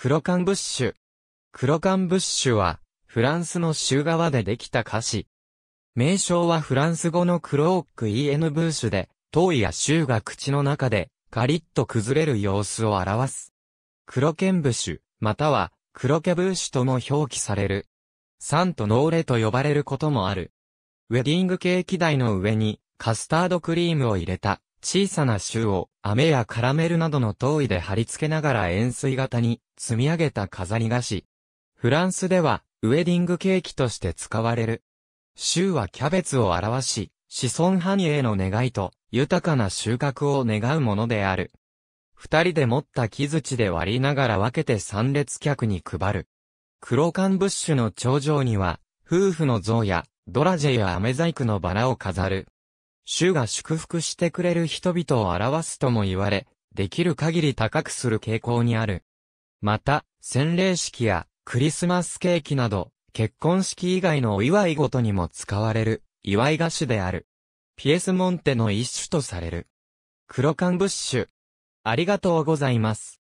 クロカンブッシュ。クロカンブッシュは、フランスの州側でできた菓子。名称はフランス語のクローク EN ブーシュで、糖や州が口の中で、カリッと崩れる様子を表す。クロケンブッシュ、または、クロケブーシュとも表記される。サントノーレと呼ばれることもある。ウェディングケーキ台の上に、カスタードクリームを入れた、小さな州を飴やカラメルなどの糖衣で貼り付けながら円錐型に積み上げた飾り菓子。フランスではウェディングケーキとして使われる。州はキャベツを表し、子孫繁栄の願いと豊かな収穫を願うものである。二人で持った木槌で割りながら分けて三列客に配る。黒缶ブッシュの頂上には、夫婦の像や、ドラジェや飴細工のバラを飾る。主が祝福してくれる人々を表すとも言われ、できる限り高くする傾向にある。また、洗礼式やクリスマスケーキなど、結婚式以外のお祝いごとにも使われる、祝い菓子である。ピエスモンテの一種とされる。黒缶ブッシュ。ありがとうございます。